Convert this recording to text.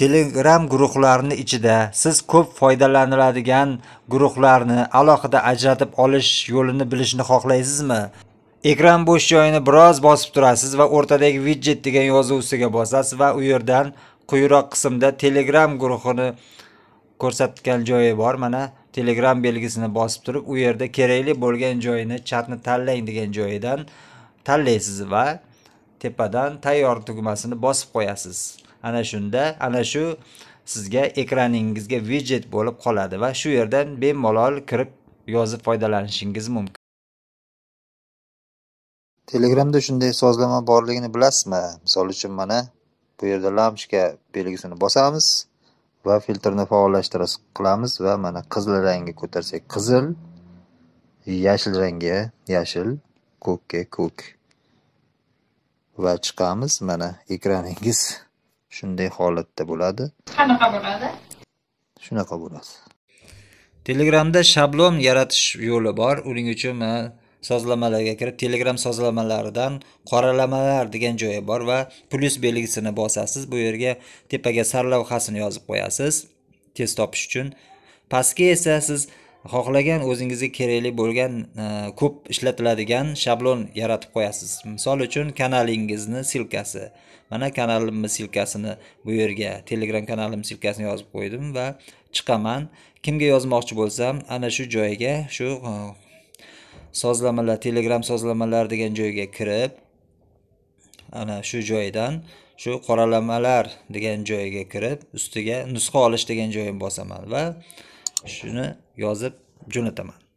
Telegram guruhlarini ichida siz ko'p foydalaniladigan guruhlarni alohida ajratib olish yo'lini bilishni xohlaysizmi? Ekran bo'sh joyini biroz bosib turasiz va o'rtadagi widget degan yozuvsiga bosasiz va u yerdan quyiroq qismda Telegram guruhini ko'rsatgan joyi bor. Mana Telegram belgisini bosib turib, u yerda kerakli bo'lgan joyini, chatni tanlang degan joyidan tanlaysiz va tepadan tayyor tugmasini bosib qo'yasiz. ana shunda ana shu sizga ekraningizga widget bo'lib qoladi va shu yerdan bemalol kirib yozib foydalanishingiz mumkin telegramda shunday sozlama borligini bilasizmi misol uchun mana bu yerda lampochka belgisini bosamiz va filtrni faollashtirish qilamiz va mana qizil rangga ko'tarsak qizil yashil rangga yashil ko'kka ko'k va chiqamiz mana ekraningiz shunday holatda bo'ladi qanaqa bo'ladi shunaqa bo'ladi telegramda shablon yaratish yo'li bor uning uchun man sozlamalarga kirib telegram sozlamalaridan qoralamalar degan joyi bor va plyus belgisini bosasiz bu yerga tepaga sarlavhasini yozib qo'yasiz tez topish uchun pastga esa siz xohlagan o'zingizga kerakli bo'lgan e, ko'p ishlatiladigan shablon yaratib qo'yasiz misol uchun kanalingizni silkasi mana kanalimni silkasini bu yerga telegram kanalim silkasini yozib qo'ydim va chiqaman kimga yozmoqchi bo'lsam ana shu joyga shu e, sozlamalar telegram sozlamalar degan joyga kirib ana shu joydan shu qoralamalar degan joyga kirib ustiga nusxa olish degan joyini bosaman va shuni yozib jo'nataman